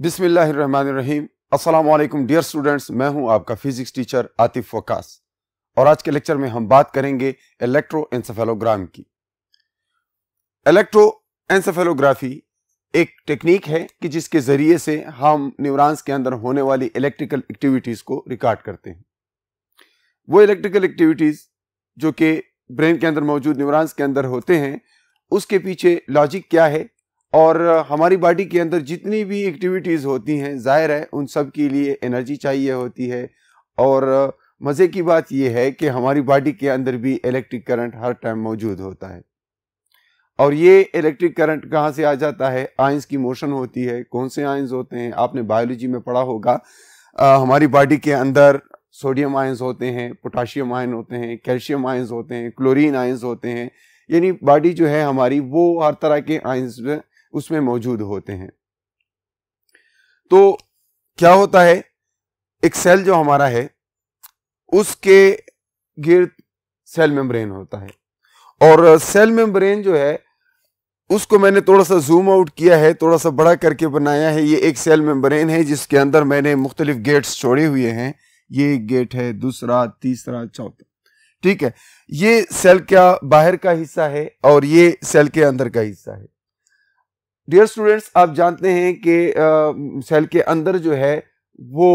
बिसमीम Aslam dear students मैं हूं आपका फिज़िक्स टीचर आतिफ वकास और आज के लेक्चर में हम बात करेंगे इलेक्ट्रो एंसेफेलोग्राम की इलेक्ट्रो एंसेफेलोग्राफी एक टेक्निक है कि जिसके ज़रिए से हम न्यूरॉन्स के अंदर होने वाली इलेक्ट्रिकल एक्टिविटीज़ को रिकॉर्ड करते हैं वो इलेक्ट्रिकल एक्टिविटीज़ जो कि ब्रेन के अंदर मौजूद न्यूरॉन्स के अंदर होते हैं उसके पीछे लॉजिक क्या है और हमारी बॉडी के अंदर जितनी भी एक्टिविटीज़ होती हैं जाहिर है उन सब के लिए एनर्जी चाहिए होती है और मज़े की बात यह है कि हमारी बॉडी के अंदर भी इलेक्ट्रिक करंट हर टाइम मौजूद होता है और ये इलेक्ट्रिक करंट कहाँ से आ जाता है आयंस की मोशन होती है कौन से आयंस होते हैं आपने बायोलॉजी में पढ़ा होगा आ, हमारी बॉडी के अंदर सोडियम आयंस होते हैं पोटाशियम आयन होते हैं कैल्शियम आयंस होते हैं क्लोरीन आयंस होते हैं यानी बॉडी जो है हमारी वो हर तरह के आयंस में उसमें मौजूद होते हैं तो क्या होता है एक सेल जो हमारा है उसके गिर्द सेल मेम्ब्रेन होता है और सेल मेम्ब्रेन जो है उसको मैंने थोड़ा सा जूम आउट किया है थोड़ा सा बड़ा करके बनाया है ये एक सेल मेम्ब्रेन है जिसके अंदर मैंने मुख्तलिफ गेट्स छोड़े हुए हैं ये गेट है दूसरा तीसरा चौथा ठीक है ये सेल का बाहर का हिस्सा है और ये सेल के अंदर का हिस्सा है डियर स्टूडेंट्स आप जानते हैं कि सेल के अंदर जो है वो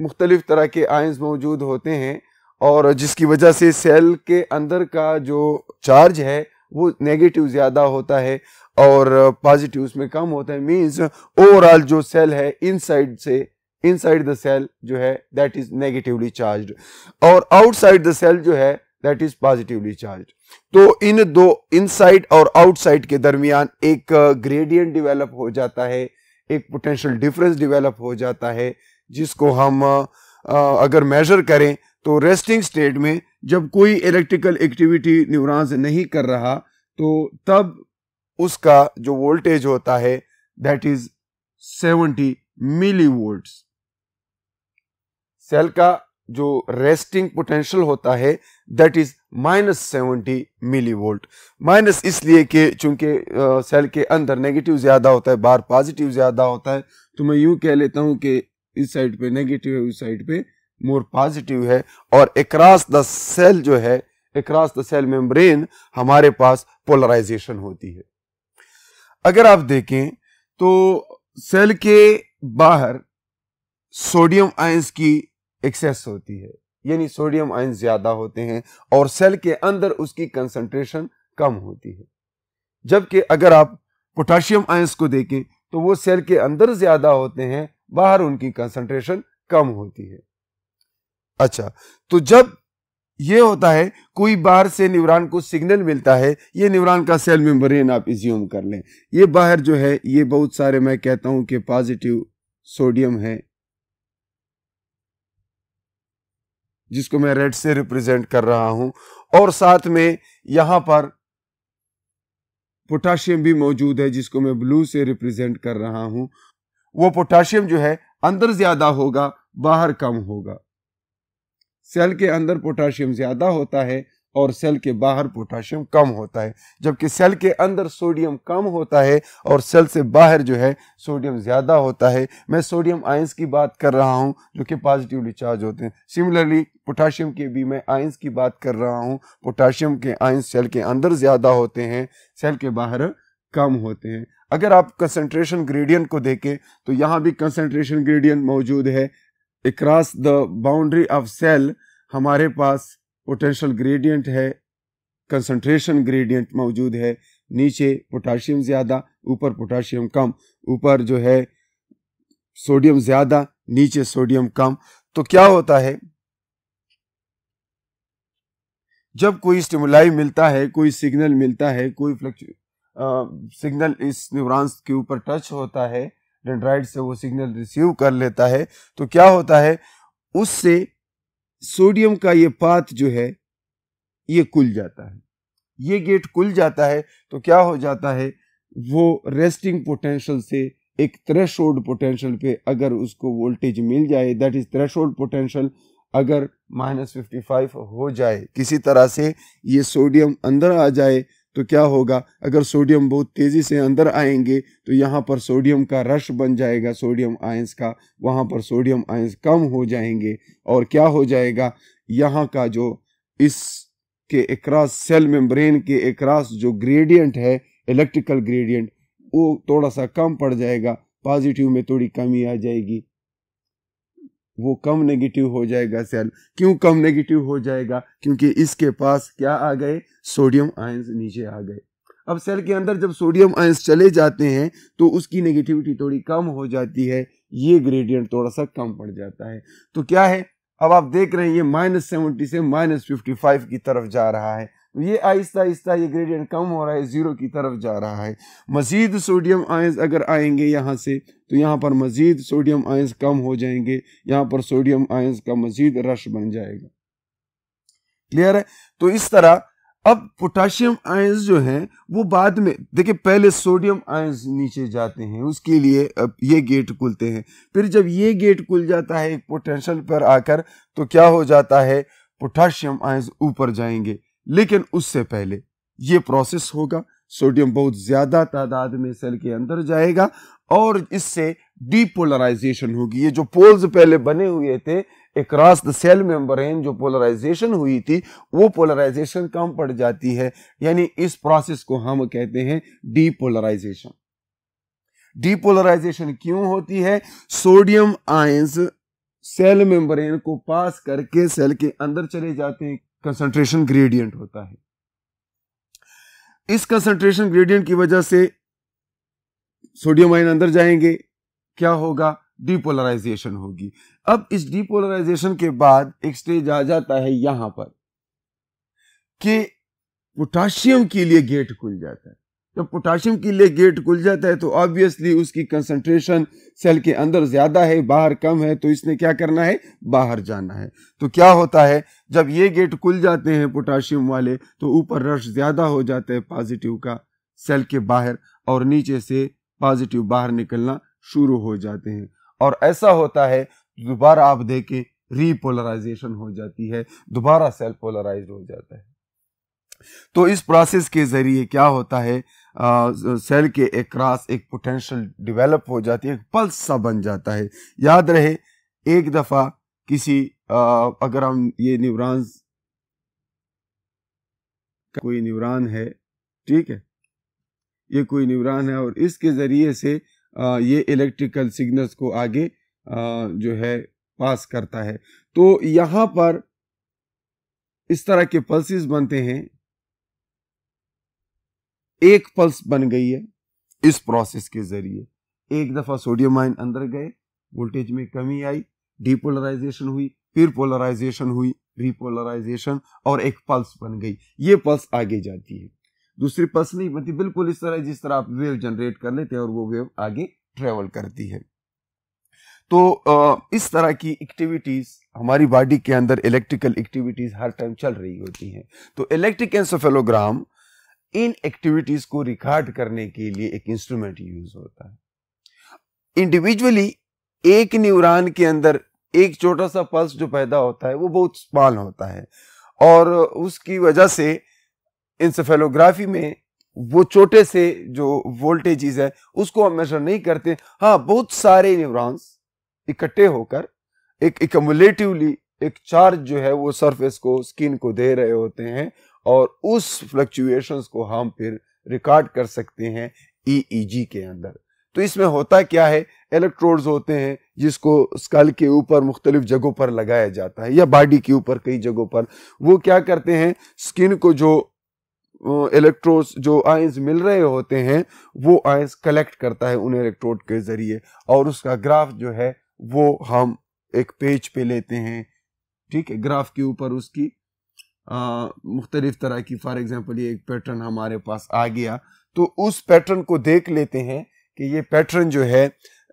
मुख्तलिफ़ तरह के आयंस मौजूद होते हैं और जिसकी वजह से सेल के अंदर का जो चार्ज है वो नेगेटिव ज़्यादा होता है और पॉजिटिव उसमें कम होता है मीन्स ओवरऑल जो सेल है इनसाइड से इनसाइड द सेल जो है दैट इज़ नेगेटिवली चार्ज और आउटसाइड द सेल जो है दैट इज पॉजिटिवली चार्ज तो इन दो इनसाइड और आउटसाइड के दरमियान एक ग्रेडियंट uh, डिवेलप हो जाता है एक पोटेंशियल डिफरेंस डिवेलप हो जाता है जिसको हम uh, uh, अगर मेजर करें तो रेस्टिंग स्टेट में जब कोई इलेक्ट्रिकल एक्टिविटी न्यूरॉन्स नहीं कर रहा तो तब उसका जो वोल्टेज होता है that is 70 millivolt cell का जो रेस्टिंग पोटेंशियल होता है that is minus seventy millivolt minus इसलिए कि चूंकि सेल के अंदर नेगेटिव ज़्यादा होता है बाहर पॉजिटिव ज़्यादा होता है तो मैं यू कह लेता हूं कि इस साइड पे नेगेटिव है उस साइड पे मोर पॉजिटिव है और एक द सेल जो है एक्रॉस द सेल मेम्ब्रेन हमारे पास पोलराइजेशन होती है अगर आप देखें तो सेल के बाहर सोडियम आयंस की एक्सेस होती है यानी सोडियम आयन ज्यादा होते हैं और सेल के अंदर उसकी कंसंट्रेशन कम होती है जबकि अगर आप पोटाशियम आयंस को देखें तो वो सेल के अंदर ज्यादा होते हैं बाहर उनकी कंसंट्रेशन कम होती है अच्छा तो जब ये होता है कोई बाहर से निवरान को सिग्नल मिलता है ये निवरान का सेल मेम्ब्रेन आप इज्यूम कर लें ये बाहर जो है ये बहुत सारे मैं कहता हूं कि पॉजिटिव सोडियम है जिसको मैं रेड से रिप्रेजेंट कर रहा हूं और साथ में यहां पर पोटाशियम भी मौजूद है जिसको मैं ब्लू से रिप्रेजेंट कर रहा हूं वो पोटाशियम जो है अंदर ज्यादा होगा बाहर कम होगा सेल के अंदर पोटाशियम ज्यादा होता है और सेल के बाहर पोटाशियम कम होता है जबकि सेल के अंदर सोडियम कम होता है और सेल से बाहर जो है सोडियम ज़्यादा होता है मैं सोडियम आयंस की बात कर रहा हूँ जो कि पॉजिटिवली चार्ज होते हैं सिमिलरली पोटाशियम के भी मैं आयंस की बात कर रहा हूँ पोटाशियम के आयंस सेल के अंदर ज़्यादा होते हैं सेल के बाहर कम होते हैं अगर आप कंसनट्रेशन ग्रेडियंट को देखें तो यहाँ भी कंसनट्रेशन ग्रेडियंट मौजूद है एक द बाउंड्री ऑफ सेल हमारे पास पोटेंशियल ग्रेडियंट है कंसंट्रेशन ग्रेडियंट मौजूद है नीचे पोटाशियम ज़्यादा ऊपर पोटाशियम कम ऊपर जो है सोडियम ज़्यादा नीचे सोडियम कम तो क्या होता है जब कोई स्टिमुलाई मिलता है कोई सिग्नल मिलता है कोई फ्लक्चु सिग्नल इस न्यूरॉन्स के ऊपर टच होता है डेंड्राइड से वो सिग्नल रिसीव कर लेता है तो क्या होता है उससे सोडियम का ये पात जो है ये कुल जाता है ये गेट कुल जाता है तो क्या हो जाता है वो रेस्टिंग पोटेंशियल से एक थ्रेश पोटेंशियल पे अगर उसको वोल्टेज मिल जाए दैट इज थ्रेश पोटेंशियल अगर माइनस फिफ्टी फाइव हो जाए किसी तरह से ये सोडियम अंदर आ जाए तो क्या होगा अगर सोडियम बहुत तेज़ी से अंदर आएंगे तो यहाँ पर सोडियम का रश बन जाएगा सोडियम आयंस का वहाँ पर सोडियम आयंस कम हो जाएंगे और क्या हो जाएगा यहाँ का जो इस के एकरास सेल मेम्ब्रेन के एकरास जो ग्रेडियंट है इलेक्ट्रिकल ग्रेडियंट वो थोड़ा सा कम पड़ जाएगा पॉजिटिव में थोड़ी कमी आ जाएगी वो कम नेगेटिव हो जाएगा सेल क्यों कम नेगेटिव हो जाएगा क्योंकि इसके पास क्या आ गए सोडियम आयंस नीचे आ गए अब सेल के अंदर जब सोडियम आयंस चले जाते हैं तो उसकी नेगेटिविटी थोड़ी कम हो जाती है ये ग्रेडियंट थोड़ा सा कम पड़ जाता है तो क्या है अब आप देख रहे हैं ये माइनस सेवेंटी से माइनस फिफ्टी फाइव की तरफ जा रहा है ये आहिस्ता आहिस्ता ये ग्रेडियंट कम हो रहा है ज़ीरो की तरफ जा रहा है मज़ीद सोडियम आयंस अगर आएंगे यहाँ से तो यहाँ पर मज़ीद सोडियम आयंस कम हो जाएंगे यहाँ पर सोडियम आयंस का मज़ीद रश बन जाएगा क्लियर है तो इस तरह अब पोटाशियम आयंस जो हैं वो बाद में देखिए पहले सोडियम आयंस नीचे जाते हैं उसके लिए अब ये गेट खुलते हैं फिर जब ये गेट खुल जाता है एक पोटेंशियल पर आकर तो क्या हो जाता है पोटाशियम आयंस ऊपर जाएंगे लेकिन उससे पहले ये प्रोसेस होगा सोडियम बहुत ज्यादा तादाद में सेल के अंदर जाएगा और इससे डीपोलराइजेशन होगी ये जो पोल्स पहले बने हुए थे एक रास्त सेल मेम्ब्रेन जो पोलराइजेशन हुई थी वो पोलराइजेशन कम पड़ जाती है यानी इस प्रोसेस को हम कहते हैं डीपोलराइजेशन डीपोलराइजेशन क्यों होती है सोडियम आयंस सेल मेम्ब्रेन को पास करके सेल के अंदर चले जाते हैं कंसंट्रेशन ग्रेडियंट होता है इस कंसंट्रेशन ग्रेडियंट की वजह से सोडियम आयन अंदर जाएंगे क्या होगा डीपोलराइजेशन होगी अब इस डीपोलराइजेशन के बाद एक स्टेज आ जाता है यहां पर कि पोटाशियम के लिए गेट खुल जाता है जब पोटाशियम के लिए गेट खुल जाता है तो ऑब्वियसली उसकी कंसंट्रेशन सेल के अंदर ज़्यादा है बाहर कम है तो इसने क्या करना है बाहर जाना है तो क्या होता है जब ये गेट खुल जाते हैं पोटाशियम वाले तो ऊपर रश ज़्यादा हो जाता है पॉजिटिव का सेल के बाहर और नीचे से पॉजिटिव बाहर निकलना शुरू हो जाते हैं और ऐसा होता है दोबारा आप देखें रीपोलराइजेशन हो जाती है दोबारा सेल पोलराइज हो जाता है तो इस प्रोसेस के जरिए क्या होता है सेल के एक क्रॉस एक पोटेंशियल डेवलप हो जाती है एक पल्स सा बन जाता है याद रहे एक दफ़ा किसी आ, अगर हम ये न्यूरॉन्स कोई न्यूरॉन है ठीक है ये कोई न्यूरॉन है और इसके ज़रिए से आ, ये इलेक्ट्रिकल सिग्नल्स को आगे आ, जो है पास करता है तो यहां पर इस तरह के पल्सिस बनते हैं एक पल्स बन गई है इस प्रोसेस के जरिए एक दफा सोडियम आयन अंदर गए वोल्टेज में कमी आई डीपोलराइजेशन हुई फिर पोलराइजेशन हुई रिपोलराइजेशन और एक पल्स बन गई ये पल्स आगे जाती है दूसरी पल्स नहीं बनती बिल्कुल इस तरह जिस तरह आप वेव जनरेट कर लेते हैं और वो वेव आगे ट्रेवल करती है तो इस तरह की एक्टिविटीज हमारी बॉडी के अंदर इलेक्ट्रिकल एक्टिविटीज हर टाइम चल रही होती हैं तो इलेक्ट्रिक एंसोफेलोग्राम इन एक्टिविटीज को रिकॉर्ड करने के लिए एक इंस्ट्रूमेंट यूज होता है इंडिविजुअली एक न्यूरॉन के अंदर एक छोटा सा पल्स जो पैदा होता है वो बहुत स्मॉल होता है और उसकी वजह से इंसेफेलोग्राफी में वो छोटे से जो वोल्टेजेस है उसको हम मेजर नहीं करते हाँ बहुत सारे न्यूरॉन्स इकट्ठे होकर एक एकमुलेटिवली एक चार्ज जो है वो सरफेस को स्किन को दे रहे होते हैं और उस फ्लक्चुएशंस को हम फिर रिकॉर्ड कर सकते हैं ईईजी e e के अंदर तो इसमें होता क्या है इलेक्ट्रोड्स होते हैं जिसको स्कल के ऊपर मुख्तलिफ जगहों पर लगाया जाता है या बॉडी के ऊपर कई जगहों पर वो क्या करते हैं स्किन को जो इलेक्ट्रोड्स जो आयंस मिल रहे होते हैं वो आयंस कलेक्ट करता है उन इलेक्ट्रोड के ज़रिए और उसका ग्राफ जो है वो हम एक पेज पे लेते हैं ठीक है ग्राफ के ऊपर उसकी मुख्तलिफ तरह की फॉर एग्ज़ाम्पल ये एक पैटर्न हमारे पास आ गया तो उस पैटर्न को देख लेते हैं कि ये पैटर्न जो है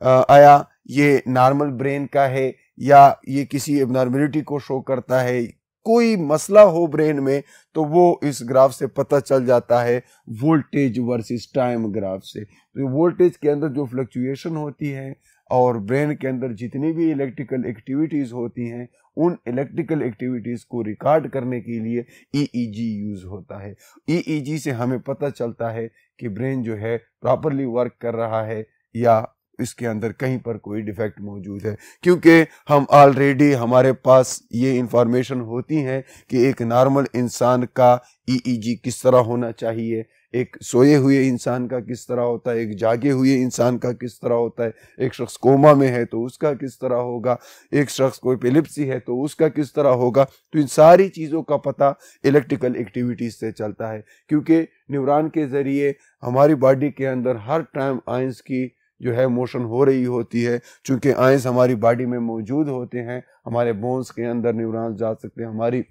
आ, आया ये नॉर्मल ब्रेन का है या ये किसी एबनॉर्मेलिटी को शो करता है कोई मसला हो ब्रेन में तो वो इस ग्राफ से पता चल जाता है वोल्टेज वर्सेस टाइम ग्राफ से तो वोल्टेज के अंदर जो फ्लक्चुएशन होती है और ब्रेन के अंदर जितनी भी इलेक्ट्रिकल एक्टिविटीज़ होती हैं उन इलेक्ट्रिकल एक्टिविटीज़ को रिकॉर्ड करने के लिए ईईजी e यूज़ e होता है ईईजी e से हमें पता चलता है कि ब्रेन जो है प्रॉपरली वर्क कर रहा है या इसके अंदर कहीं पर कोई डिफेक्ट मौजूद है क्योंकि हम ऑलरेडी हमारे पास ये इंफॉर्मेशन होती है कि एक नॉर्मल इंसान का ईईजी किस तरह होना चाहिए एक सोए हुए इंसान का किस तरह होता है एक जागे हुए इंसान का किस तरह होता है एक शख्स कोमा में है तो उसका किस तरह होगा एक शख्स को एपिलिप्सी है तो उसका किस तरह होगा तो इन सारी चीज़ों का पता इलेक्ट्रिकल एक्टिविटीज़ से चलता है क्योंकि न्यूरॉन के ज़रिए हमारी बॉडी के अंदर हर टाइम आइंस की जो है मोशन हो रही होती है चूँकि आइंस हमारी बॉडी में मौजूद होते हैं हमारे बोन्स के अंदर न्यूरॉन्स जा सकते हैं हमारी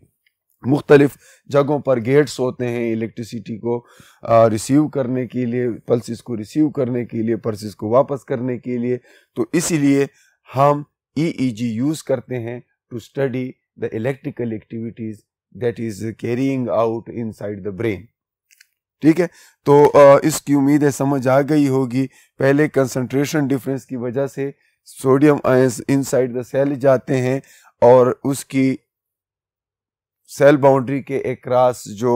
मुख्तलिफ जगहों पर गेट्स होते हैं इलेक्ट्रिसिटी को रिसीव करने के लिए पल्सिस को रिसीव करने के लिए पल्सिस को वापस करने के लिए तो इसीलिए हम ई जी यूज़ करते हैं to study the electrical activities that is carrying out inside the brain ठीक है तो इसकी उम्मीद है समझ आ गई होगी पहले कंसंट्रेशन डिफरेंस की वजह से sodium ions inside the cell जाते हैं और उसकी सेल बाउंड्री के एक क्रास जो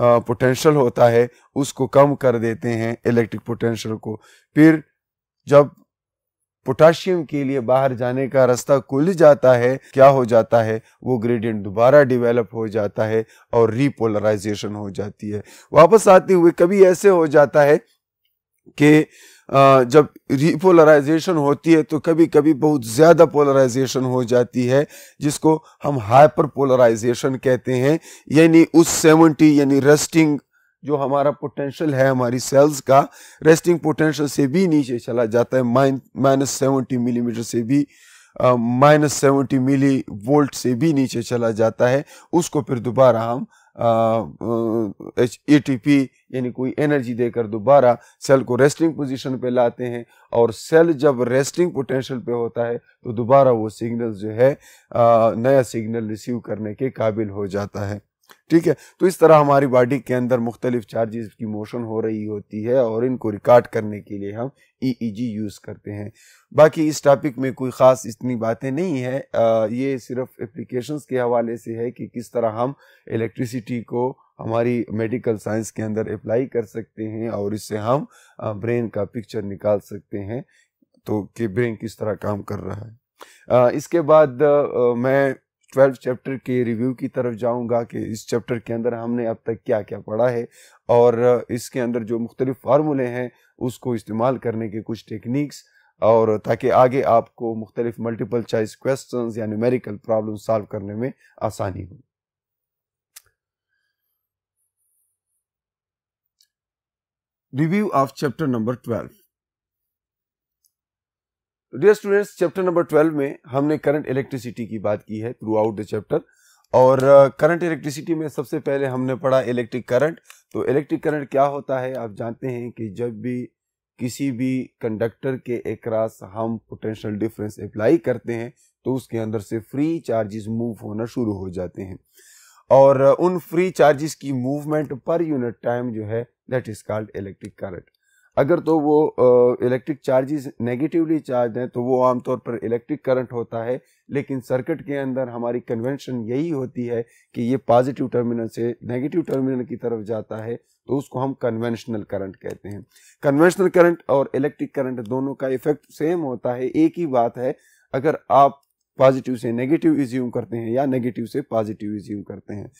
पोटेंशियल होता है उसको कम कर देते हैं इलेक्ट्रिक पोटेंशियल को फिर जब पोटाशियम के लिए बाहर जाने का रास्ता खुल जाता है क्या हो जाता है वो ग्रेडियंट दोबारा डेवलप हो जाता है और रिपोलराइजेशन हो जाती है वापस आते हुए कभी ऐसे हो जाता है कि जब रिपोलराइजेशन होती है तो कभी कभी बहुत ज़्यादा पोलराइजेशन हो जाती है जिसको हम हाइपर पोलराइजेशन कहते हैं यानी उस सेवेंटी यानी रेस्टिंग जो हमारा पोटेंशियल है हमारी सेल्स का रेस्टिंग पोटेंशियल से भी नीचे चला जाता है माइन माइनस सेवेंटी मिलीमीटर से भी माइनस सेवेंटी मिली वोल्ट से भी नीचे चला जाता है उसको फिर दोबारा हम एच ए टी पी यानी कोई एनर्जी देकर दोबारा सेल को रेस्टिंग पोजीशन पे लाते हैं और सेल जब रेस्टिंग पोटेंशियल पे होता है तो दोबारा वो सिग्नल जो है आ, नया सिग्नल रिसीव करने के काबिल हो जाता है ठीक है तो इस तरह हमारी बॉडी के अंदर मुख्तलिफ चार्जेस की मोशन हो रही होती है और इनको रिकॉर्ड करने के लिए हम ई ई जी यूज़ करते हैं बाकी इस टॉपिक में कोई ख़ास इतनी बातें नहीं है आ, ये सिर्फ एप्लीकेशंस के हवाले से है कि किस तरह हम इलेक्ट्रिसिटी को हमारी मेडिकल साइंस के अंदर अप्लाई कर सकते हैं और इससे हम ब्रेन का पिक्चर निकाल सकते हैं तो कि ब्रेन किस तरह काम कर रहा है आ, इसके बाद आ, मैं ट्वेल्व चैप्टर के रिव्यू की तरफ जाऊंगा कि इस चैप्टर के अंदर हमने अब तक क्या क्या पढ़ा है और इसके अंदर जो मुख्तलिफ़ फार्मूले हैं उसको इस्तेमाल करने के कुछ टेक्निक्स और ताकि आगे आपको मुख्तलिफ मल्टीपल चॉइस क्वेश्चन या न्यूमेरिकल प्रॉब्लम सॉल्व करने में आसानी हो review of chapter number twelve तो dear students chapter number twelve में हमने करंट इलेक्ट्रिसिटी की बात की है थ्रू आउट द चैप्टर और करंट uh, इलेक्ट्रिसिटी में सबसे पहले हमने पढ़ा इलेक्ट्रिक करंट तो इलेक्ट्रिक करंट क्या होता है आप जानते हैं कि जब भी किसी भी कंडक्टर के एक हम पोटेंशियल डिफरेंस अप्लाई करते हैं तो उसके अंदर से फ्री चार्जेस मूव होना शुरू हो जाते हैं और uh, उन फ्री चार्जेस की मूवमेंट पर यूनिट टाइम जो है that is called electric current अगर तो वो इलेक्ट्रिक चार्जेस नेगेटिवली चार्ज हैं तो वो आमतौर पर इलेक्ट्रिक करंट होता है लेकिन सर्किट के अंदर हमारी कन्वेंशन यही होती है कि ये पॉजिटिव टर्मिनल से नेगेटिव टर्मिनल की तरफ जाता है तो उसको हम कन्वेंशनल करंट कहते हैं कन्वेंशनल करंट और इलेक्ट्रिक करंट दोनों का इफेक्ट सेम होता है एक ही बात है अगर आप पॉजिटिव से नेगेटिव इज्यूम करते हैं या नेगेटिव से पॉजिटिव इज्यूम करते हैं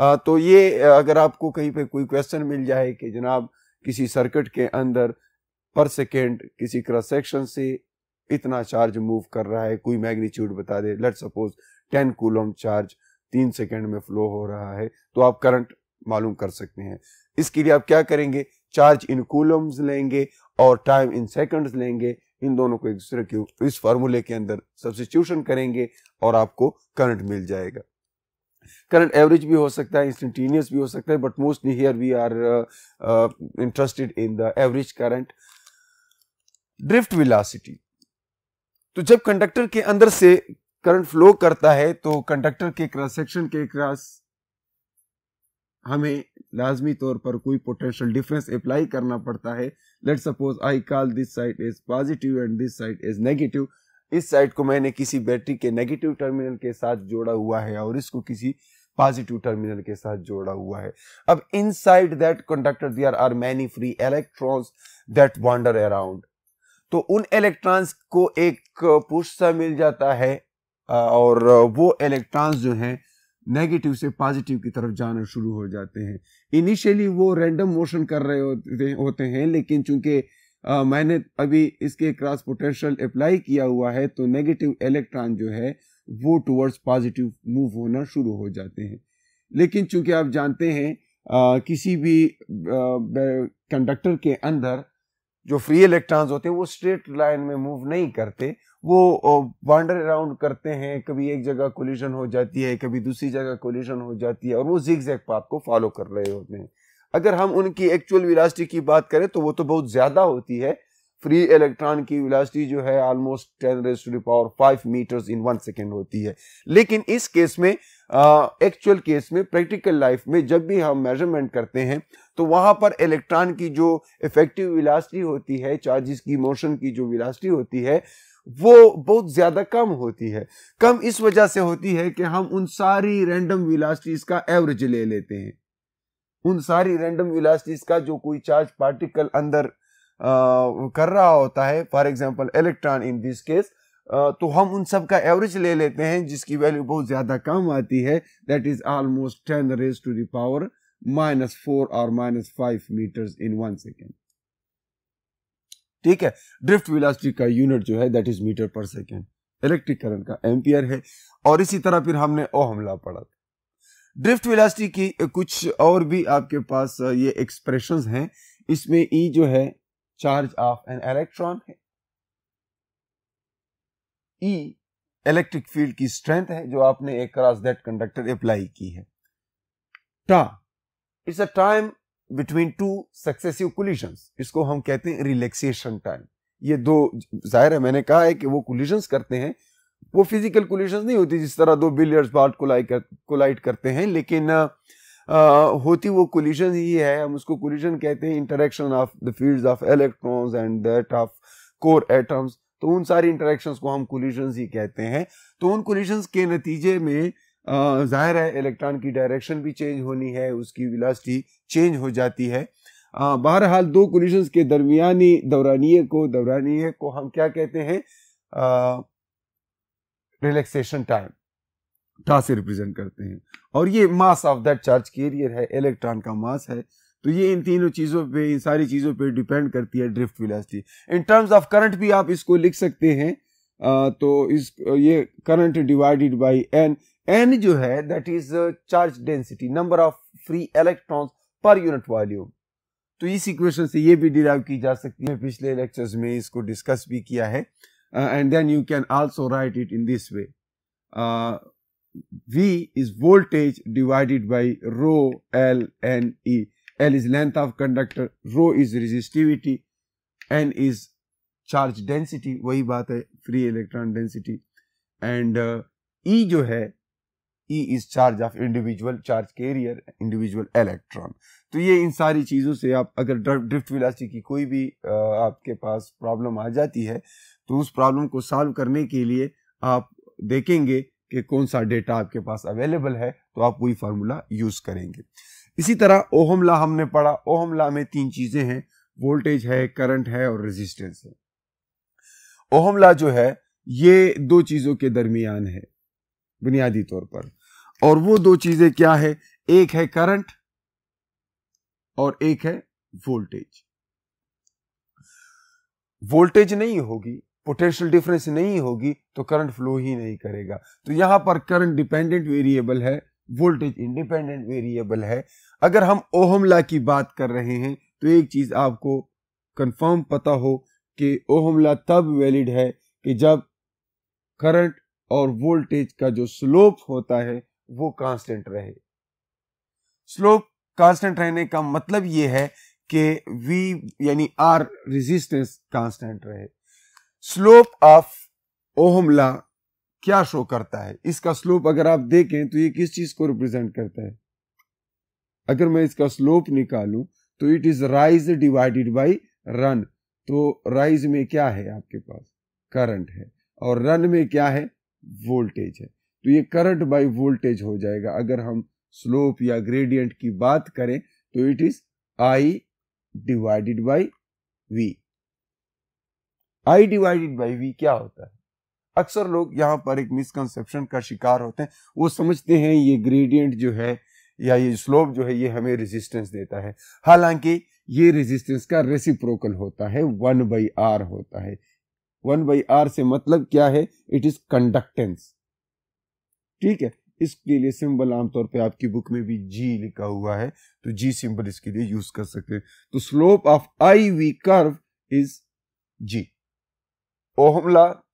आ, तो ये अगर आपको कहीं पे कोई क्वेश्चन मिल जाए कि जनाब किसी सर्किट के अंदर पर सेकेंड किसी क्रॉस सेक्शन से इतना चार्ज मूव कर रहा है कोई मैग्नीट्यूड बता दे let suppose ten coulomb charge तीन सेकेंड में फ्लो हो रहा है तो आप करंट मालूम कर सकते हैं इसके लिए आप क्या करेंगे चार्ज इन कूलम्स लेंगे और टाइम इन सेकेंड्स लेंगे इन दोनों को एक दूसरे के इस फॉर्मूले के अंदर सब्सिट्यूशन करेंगे और आपको करंट मिल जाएगा करंट एवरेज भी हो सकता है इंस्टेंटेनियस भी हो सकता है but mostly here we are interested in the average current drift current तो जब कंडक्टर के अंदर से करंट फ्लो करता है तो कंडक्टर के क्रॉस सेक्शन के क्रॉस हमें लाजमी तौर पर कोई पोटेंशियल डिफरेंस अप्लाई करना पड़ता है let suppose I call this side is positive and this side is negative इस साइड को मैंने किसी बैटरी के नेगेटिव टर्मिनल के साथ जोड़ा हुआ है और इसको किसी पॉजिटिव टर्मिनल के साथ जोड़ा हुआ है अब inside that conductor there are many free electrons that wander around तो उन इलेक्ट्रॉन्स को एक पुश सा मिल जाता है और वो इलेक्ट्रॉन्स जो हैं नेगेटिव से पॉजिटिव की तरफ जाना शुरू हो जाते हैं इनिशियली वो रैंडम मोशन कर रहे होते होते हैं लेकिन चूंकि आ, मैंने अभी इसके क्रॉस पोटेंशियल अप्लाई किया हुआ है तो नेगेटिव इलेक्ट्रॉन जो है वो टुवर्ड्स पॉजिटिव मूव होना शुरू हो जाते हैं लेकिन चूंकि आप जानते हैं आ, किसी भी कंडक्टर के अंदर जो फ्री इलेक्ट्रॉन्स होते हैं वो स्ट्रेट लाइन में मूव नहीं करते वो वांडर अराउंड करते हैं कभी एक जगह कोलिशन हो जाती है कभी दूसरी जगह कोलिशन हो जाती है और वो जिग जैक पाथ को फॉलो कर रहे होते हैं अगर हम उनकी एक्चुअल विलासिटी की बात करें तो वो तो बहुत ज़्यादा होती है फ्री इलेक्ट्रॉन की विलासिटी जो है almost ten raise to power five meters in one second होती है लेकिन इस केस में एक्चुअल केस में प्रैक्टिकल लाइफ में जब भी हम मेजरमेंट करते हैं तो वहाँ पर इलेक्ट्रॉन की जो इफेक्टिव विलासिटी होती है चार्जिस की मोशन की जो विलासिटी होती है वो बहुत ज़्यादा कम होती है कम इस वजह से होती है कि हम उन सारी रैंडम विलासिटीज़ का एवरेज ले लेते हैं उन सारी रैंडम इलास्टिस का जो कोई चार्ज पार्टिकल अंदर आ, कर रहा होता है for example electron in this case तो हम उन सब का एवरेज ले लेते हैं जिसकी वैल्यू बहुत ज्यादा कम आती है that is almost ten raise to power minus four और minus five meter in one second ठीक है ड्रिफ्ट विलास्टिक का यूनिट जो है that is meter per second electric current का एम्पियर है और इसी तरह फिर हमने ओ हमला था ड्रिफ्ट वेलोसिटी की कुछ और भी आपके पास ये एक्सप्रेशंस हैं इसमें ई e जो है चार्ज ऑफ एन इलेक्ट्रॉन है ई इलेक्ट्रिक फील्ड की स्ट्रेंथ है जो आपने एक क्रॉस दैट कंडक्टर अप्लाई की है tau it's a time between two successive collisions इसको हम कहते हैं रिलैक्सेशन टाइम ये दो जाहिर है मैंने कहा है कि वो कोलिशंस करते हैं वो फिजिकल कोलिशन नहीं होती जिस तरह दो बिलियर्स पार्ट कोलाइड करते हैं लेकिन आ, होती वो कोलिशन ही है हम उसको कोलिशन कहते हैं interaction of the field of electrons and that of core atoms तो उन सारी इंटरेक्शन को हम कोलिशंस ही कहते हैं तो उन कोलिशंस के नतीजे में ज़ाहिर है इलेक्ट्रॉन की डायरेक्शन भी चेंज होनी है उसकी विलासिटी चेंज हो जाती है बहरहाल दो कोलिशंस के दरमियानी दौरानिए को दौरानिए को हम क्या कहते हैं रिलैक्सेशन टाइम टा से रिप्रेजेंट करते हैं और ये mass of that charge carrier है इलेक्ट्रॉन का मास है तो ये इन तीनों चीज़ों पे इन सारी चीज़ों पे डिपेंड करती है drift velocity in terms of current भी आप इसको लिख सकते हैं आ, तो इस ये current divided by N N जो है that is charge density number of free electrons per unit volume तो इस इक्वेशन से ये भी डिराइव की जा सकती है पिछले लेक्चर्स में इसको डिस्कस भी किया है uh, and then you can also write it in this way. Uh, v is voltage divided by rho L and E. L is length of conductor, rho is resistivity, N is charge density वही बात है electron density and uh, e जो है e is charge of individual charge carrier individual electron तो ये इन सारी चीज़ों से आप अगर ड्रिफ्ट विलासिटी की कोई भी आपके पास प्रॉब्लम आ जाती है तो उस प्रॉब्लम को सॉल्व करने के लिए आप देखेंगे कि कौन सा डेटा आपके पास अवेलेबल है तो आप वही फार्मूला यूज करेंगे इसी तरह ओहम हमने पढ़ा ओहम में तीन चीजें हैं वोल्टेज है करंट है और रेजिस्टेंस है ओहम जो है ये दो चीजों के दरमियान है बुनियादी तौर पर और वो दो चीजें क्या है एक है करंट और एक है वोल्टेज वोल्टेज नहीं होगी पोटेंशियल डिफरेंस नहीं होगी तो करंट फ्लो ही नहीं करेगा तो यहां पर करंट डिपेंडेंट वेरिएबल है वोल्टेज इंडिपेंडेंट वेरिएबल है अगर हम ओहमला की बात कर रहे हैं तो एक चीज़ आपको कंफर्म पता हो कि ओहमला तब वैलिड है कि जब करंट और वोल्टेज का जो स्लोप होता है वो कांस्टेंट रहे स्लोप कांस्टेंट रहने का मतलब ये है कि वी यानी आर रेजिस्टेंस कांस्टेंट रहे स्लोप ऑफ ओहमला क्या शो करता है इसका स्लोप अगर आप देखें तो ये किस चीज को रिप्रेजेंट करता है अगर मैं इसका स्लोप निकालूं तो it is rise divided by run तो राइज में क्या है आपके पास करंट है और रन में क्या है वोल्टेज है तो ये करंट बाय वोल्टेज हो जाएगा अगर हम स्लोप या ग्रेडियंट की बात करें तो it is I divided by V I divided by V क्या होता है अक्सर लोग यहाँ पर एक मिसकंसेप्शन का शिकार होते हैं वो समझते हैं ये ग्रेडियंट जो है या ये स्लोप जो है ये हमें रेजिस्टेंस देता है हालांकि ये रेजिस्टेंस का रेसिप्रोकल होता है वन बाई आर होता है वन बाई आर से मतलब क्या है इट इज कंडक्टेंस ठीक है इसके लिए सिंबल आमतौर पे आपकी बुक में भी जी लिखा हुआ है तो जी सिंबल इसके लिए यूज कर सकते हैं तो slope of I V curve is G O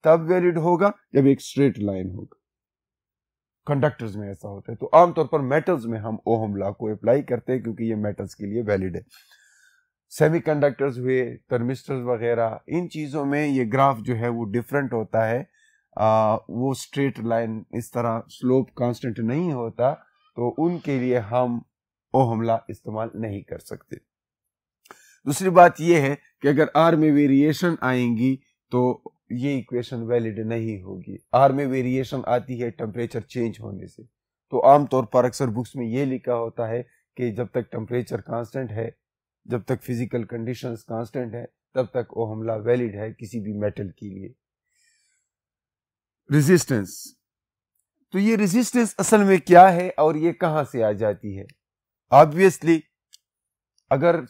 तब वैलिड होगा जब एक स्ट्रेट लाइन होगा कंडक्टर्स में ऐसा होता है तो आमतौर पर मेटल्स में हम ओहमला को अप्लाई करते हैं क्योंकि ये मेटल्स के लिए वैलिड है सेमीकंडक्टर्स हुए टर्मिस्टर्स वगैरह इन चीज़ों में ये ग्राफ जो है वो डिफरेंट होता है आ, वो स्ट्रेट लाइन इस तरह स्लोप कांस्टेंट नहीं होता तो उनके लिए हम ओ हमला इस्तेमाल नहीं कर सकते दूसरी बात ये है कि अगर आर में वेरिएशन आएंगी तो ये इक्वेशन वैलिड नहीं होगी आर में वेरिएशन आती है टेम्परेचर चेंज होने से तो आमतौर पर अक्सर बुक्स में ये लिखा होता है कि जब तक टेम्परेचर कांस्टेंट है जब तक फिजिकल कंडीशंस कांस्टेंट है तब तक वो हमला वैलिड है किसी भी मेटल के लिए रेजिस्टेंस तो ये रेजिस्टेंस असल में क्या है और ये कहां से आ जाती है ऑब्वियसली अगर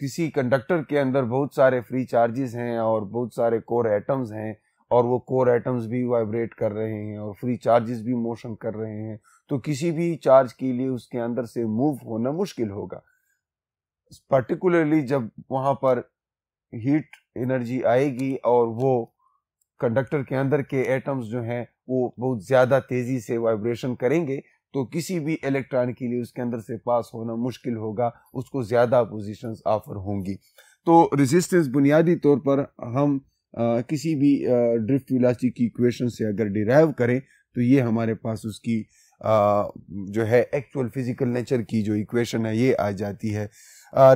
किसी कंडक्टर के अंदर बहुत सारे फ्री चार्जेस हैं और बहुत सारे कोर एटम्स हैं और वो कोर एटम्स भी वाइब्रेट कर रहे हैं और फ्री चार्जेस भी मोशन कर रहे हैं तो किसी भी चार्ज के लिए उसके अंदर से मूव होना मुश्किल होगा पर्टिकुलरली जब वहाँ पर हीट एनर्जी आएगी और वो कंडक्टर के अंदर के एटम्स जो हैं वो बहुत ज़्यादा तेज़ी से वाइब्रेशन करेंगे तो किसी भी इलेक्ट्रॉन के लिए उसके अंदर से पास होना मुश्किल होगा उसको ज़्यादा पोजिशन ऑफर होंगी तो रेजिस्टेंस बुनियादी तौर पर हम आ, किसी भी ड्रिफ्ट विलासी की इक्वेशन से अगर डिराइव करें तो ये हमारे पास उसकी आ, जो है एक्चुअल फिजिकल नेचर की जो इक्वेशन है ये आ जाती है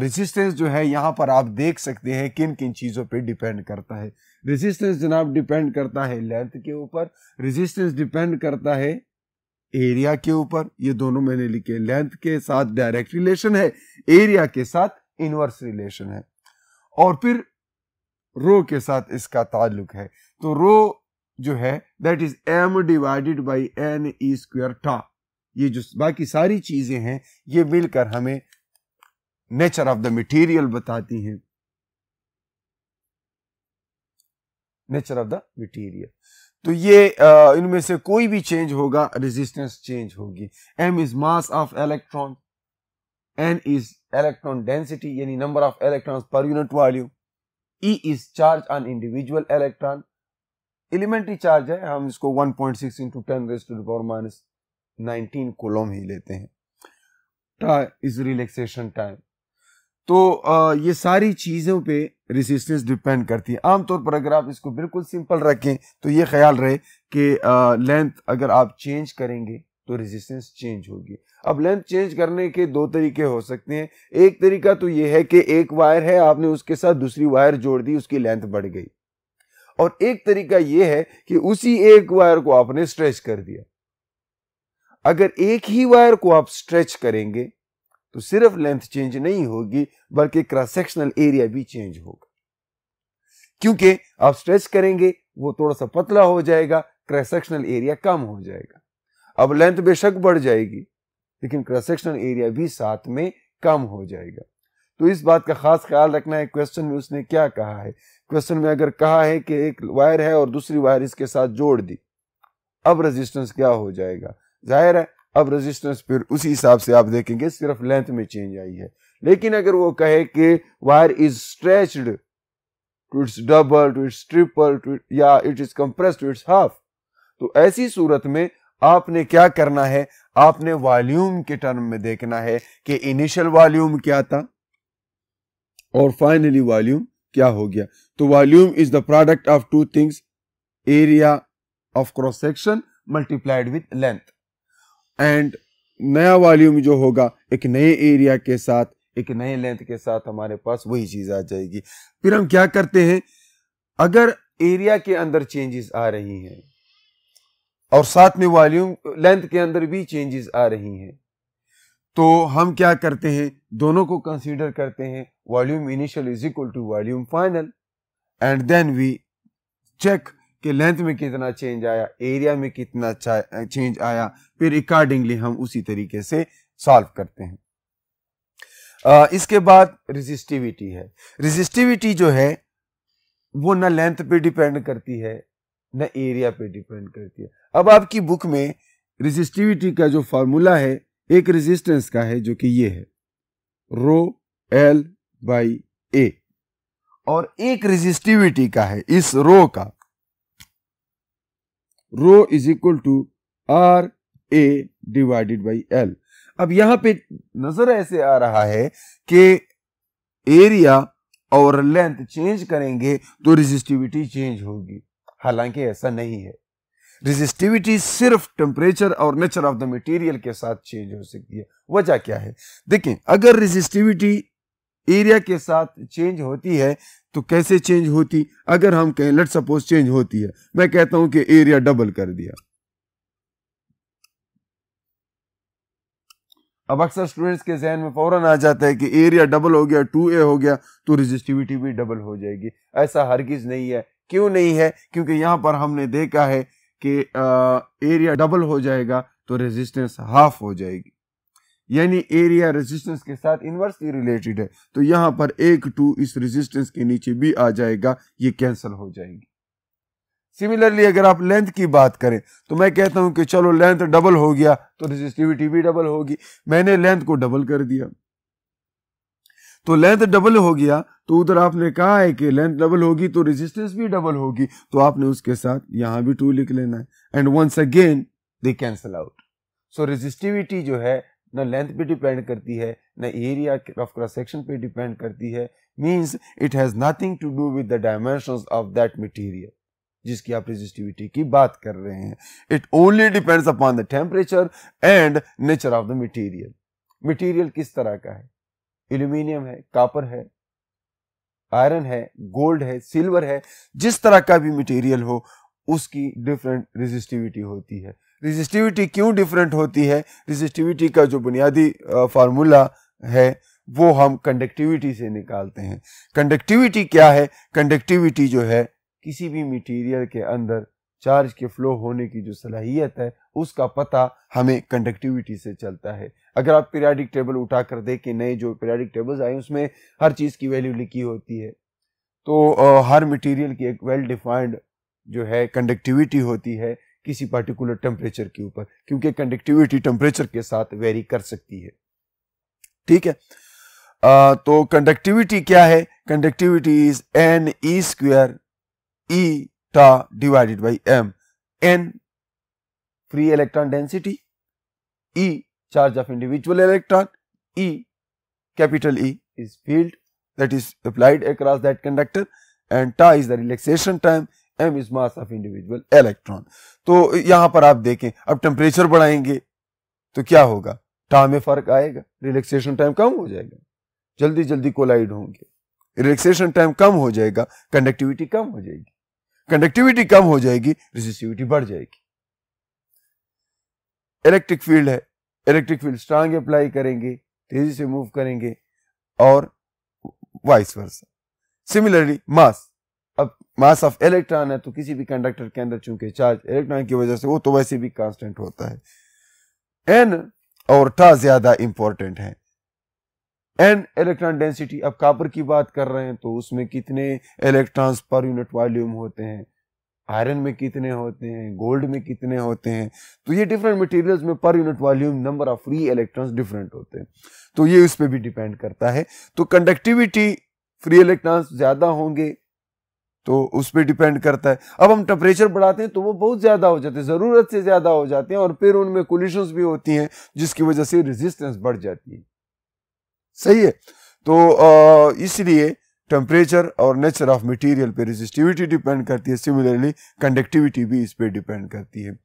रेजिस्टेंस जो है यहाँ पर आप देख सकते हैं किन किन चीज़ों पे डिपेंड करता है रेजिस्टेंस जनाब डिपेंड करता है लेंथ के ऊपर रेजिस्टेंस डिपेंड करता है एरिया के ऊपर ये दोनों मैंने लिखे लेंथ के साथ डायरेक्ट रिलेशन है एरिया के साथ इनवर्स रिलेशन है और फिर रो के साथ इसका ताल्लुक है तो रो जो है that is M divided by N E square tau ये जो बाकी सारी चीजें हैं ये मिलकर हमें नेचर ऑफ द मटेरियल बताती हैं नेचर ऑफ द मटेरियल तो ये इनमें से कोई भी चेंज होगा रेजिस्टेंस चेंज होगी M is mass of electron N is electron density यानी number of electron per unit volume E is charge on individual electron elementary charge है हम इसको 1.6 point six into ten raise to power minus nineteen coulomb ही लेते हैं is relaxation time तो ये सारी चीज़ों पे रेजिस्टेंस डिपेंड करती है आमतौर पर अगर आप इसको बिल्कुल सिंपल रखें तो ये ख्याल रहे कि लेंथ अगर आप चेंज करेंगे तो रेजिस्टेंस चेंज होगी अब लेंथ चेंज करने के दो तरीके हो सकते हैं एक तरीका तो ये है कि एक वायर है आपने उसके साथ दूसरी वायर जोड़ दी उसकी लेंथ बढ़ गई और एक तरीका यह है कि उसी एक वायर को आपने स्ट्रेच कर दिया अगर एक ही वायर को आप स्ट्रेच करेंगे तो सिर्फ लेंथ चेंज नहीं होगी बल्कि क्रॉस सेक्शनल एरिया भी चेंज होगा क्योंकि आप स्ट्रेच करेंगे वो थोड़ा सा पतला हो जाएगा क्रॉस सेक्शनल एरिया कम हो जाएगा अब लेंथ बेशक बढ़ जाएगी लेकिन क्रॉस सेक्शनल एरिया भी साथ में कम हो जाएगा तो इस बात का खास ख्याल रखना है क्वेश्चन में उसने क्या कहा है क्वेश्चन में अगर कहा है कि एक वायर है और दूसरी वायर इसके साथ जोड़ दी अब रेजिस्टेंस क्या हो जाएगा जाहिर है अब रेजिस्टेंस फिर उसी हिसाब से आप देखेंगे सिर्फ लेंथ में चेंज आई है लेकिन अगर वो कहे कि wire is stretched to its double to its triple to या it is compress to its half तो ऐसी सूरत में आपने क्या करना है आपने वॉल्यूम के टर्म में देखना है कि इनिशियल वॉल्यूम क्या था और फाइनली वॉल्यूम क्या हो गया तो volume is the product of two things area of cross section multiplied with length and नया वॉल्यूम जो होगा एक नए एरिया के साथ एक नए लेंथ के साथ हमारे पास वही चीज आ जाएगी फिर हम क्या करते हैं अगर एरिया के अंदर चेंजेस आ रही हैं और साथ में वॉल्यूम लेंथ के अंदर भी चेंजेस आ रही हैं तो हम क्या करते हैं दोनों को कंसीडर करते हैं volume initial is equal to volume final and then we check कि लेंथ में कितना चेंज आया एरिया में कितना चेंज आया फिर अकॉर्डिंगली हम उसी तरीके से सॉल्व करते हैं आ, इसके बाद रेजिस्टिविटी है रेजिस्टिविटी जो है वो ना लेंथ पे डिपेंड करती है ना एरिया पे डिपेंड करती है अब आपकी बुक में रेजिस्टिविटी का जो फार्मूला है एक रेजिस्टेंस का है जो कि ये है रो एल बाई ए और एक रेजिस्टिविटी का है इस रो का rho is equal to R A divided by L अब यहां पे नजर ऐसे आ रहा है कि एरिया और लेंथ चेंज करेंगे तो रेजिस्टिविटी चेंज होगी हालांकि ऐसा नहीं है रेजिस्टिविटी सिर्फ टेम्परेचर और नेचर ऑफ द मटेरियल के साथ चेंज हो सकती है वजह क्या है देखें अगर रेजिस्टिविटी एरिया के साथ चेंज होती है तो कैसे चेंज होती अगर हम कहें लेट सपोज चेंज होती है मैं कहता हूं कि एरिया डबल कर दिया अब अक्सर स्टूडेंट्स के जहन में फौरन आ जाता है कि एरिया डबल हो गया टू ए हो गया तो रेजिस्टिविटी भी डबल हो जाएगी ऐसा हर चीज नहीं है क्यों नहीं है क्योंकि यहां पर हमने देखा है कि एरिया डबल हो जाएगा तो रेजिस्टेंस हाफ हो जाएगी यानी एरिया रेजिस्टेंस के साथ इन्वर्सली रिलेटेड है तो यहां पर एक टू इस रेजिस्टेंस के नीचे भी आ जाएगा ये कैंसिल हो जाएगी सिमिलरली अगर आप लेंथ की बात करें तो मैं कहता हूं कि चलो लेंथ डबल हो गया तो रेजिस्टिविटी भी डबल होगी मैंने लेंथ को डबल कर दिया तो लेंथ डबल हो गया तो उधर आपने कहा है कि लेंथ डबल होगी तो रेजिस्टेंस भी डबल होगी तो आपने उसके साथ यहां भी टू लिख लेना है and once again they cancel out so resistivity जो है ना लेंथ पे डिपेंड करती है ना एरिया ऑफ क्रॉस सेक्शन पे डिपेंड करती है means it has nothing to do with the dimensions of that material जिसकी आप रेजिस्टिविटी की बात कर रहे हैं it only depends upon the temperature and nature of the material material किस तरह का है एल्यूमिनियम है कापर है आयरन है गोल्ड है सिल्वर है जिस तरह का भी मटेरियल हो उसकी डिफरेंट रेजिस्टिविटी होती है रेजिस्टिविटी क्यों डिफरेंट होती है रेजिस्टिविटी का जो बुनियादी फार्मूला है वो हम कंडक्टिविटी से निकालते हैं कंडक्टिविटी क्या है कंडक्टिविटी जो है किसी भी मटेरियल के अंदर चार्ज के फ्लो होने की जो सलाहियत है उसका पता हमें कंडक्टिविटी से चलता है अगर आप पीरियाडिक टेबल उठा कर देखें नए जो पीरियाडिक टेबल्स आए उसमें हर चीज़ की वैल्यू लिखी होती है तो हर मटेरियल की एक वेल डिफाइंड जो है कंडक्टिविटी होती है किसी पार्टिकुलर टेम्परेचर के ऊपर क्योंकि कंडक्टिविटी टेम्परेचर के साथ वेरी कर सकती है ठीक है आ, तो कंडक्टिविटी क्या है conductivity is N E square E tau divided by M N free electron density E charge of individual electron E capital E is field that is applied across that conductor and tau is the relaxation time M is mass of individual electron तो यहां पर आप देखें अब temperature बढ़ाएंगे तो क्या होगा टाइम में फर्क आएगा रिलैक्सेशन टाइम कम हो जाएगा जल्दी जल्दी कोलाइड होंगे रिलैक्सेशन टाइम कम हो जाएगा कंडक्टिविटी कम हो जाएगी कंडक्टिविटी कम हो जाएगी रेजिस्टिविटी बढ़ जाएगी इलेक्ट्रिक फील्ड है इलेक्ट्रिक फील्ड स्ट्रांग अप्लाई करेंगे तेजी से मूव करेंगे और vice versa similarly mass mass of electron है तो किसी भी कंडक्टर के अंदर चूंकि चार्ज इलेक्ट्रॉन की वजह से वो तो वैसे भी कांस्टेंट होता है एन और टा ज्यादा इंपॉर्टेंट है एन इलेक्ट्रॉन डेंसिटी अब कापर की बात कर रहे हैं तो उसमें कितने इलेक्ट्रॉन्स पर यूनिट वॉल्यूम होते हैं आयरन में कितने होते हैं गोल्ड में कितने होते हैं तो ये डिफरेंट मटेरियल्स में per unit volume number of free electrons different होते हैं तो ये उस पर भी डिपेंड करता है तो कंडक्टिविटी फ्री इलेक्ट्रॉन्स ज़्यादा होंगे तो उस पर डिपेंड करता है अब हम टेम्परेचर बढ़ाते हैं तो वो बहुत ज़्यादा हो जाते हैं ज़रूरत से ज़्यादा हो जाते हैं और फिर उनमें कोलिशंस भी होती हैं जिसकी वजह से रेजिस्टेंस बढ़ जाती है सही है तो इसलिए टेम्परेचर और नेचर ऑफ मटेरियल पे रेजिस्टिविटी डिपेंड करती है सिमिलरली कंडक्टिविटी भी इस पर डिपेंड करती है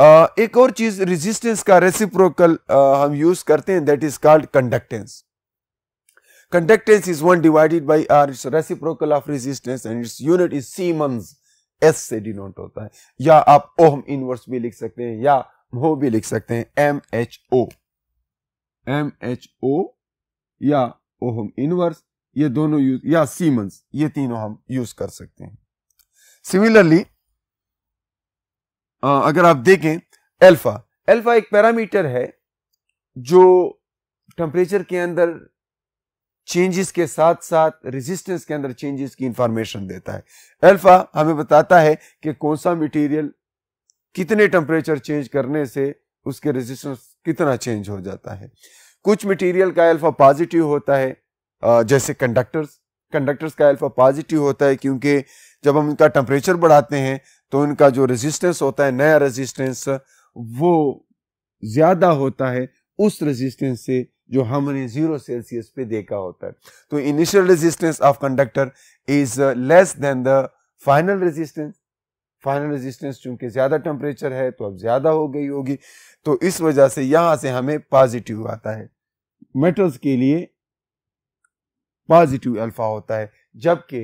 आ, एक और चीज़ रेजिस्टेंस का रेसिप्रोकल हम यूज़ करते हैं that is called conductance Conductance is 1 divided by R, its reciprocal of resistance and its unit is Siemens, S से डिनोट होता है या आप ओम इनवर्स भी लिख सकते हैं या मो भी लिख सकते हैं M H O M H O या ओहम इनवर्स ये दोनों यूज या सीमेंस ये तीनों हम यूज कर सकते हैं सिमिलरली अगर आप देखें एल्फा एल्फा एक पैरामीटर है जो टेम्परेचर के अंदर चेंजेस के साथ साथ रेजिस्टेंस के अंदर चेंजेस की इंफॉर्मेशन देता है अल्फा हमें बताता है कि कौन सा मटेरियल कितने टेम्परेचर चेंज करने से उसके रेजिस्टेंस कितना चेंज हो जाता है कुछ मटेरियल का अल्फा पॉजिटिव होता है जैसे कंडक्टर्स कंडक्टर्स का अल्फा पॉजिटिव होता है क्योंकि जब हम उनका टेम्परेचर बढ़ाते हैं तो उनका जो रेजिस्टेंस होता है नया रेजिस्टेंस वो ज़्यादा होता है उस रेजिस्टेंस से जो हमने जीरो सेल्सियस पे देखा होता है तो initial resistance of conductor is less than the final resistance final resistance चूंकि ज्यादा टेम्परेचर है तो अब ज्यादा हो गई होगी तो इस वजह से यहां से हमें पॉजिटिव आता है मेटल्स के लिए पॉजिटिव अल्फा होता है जबकि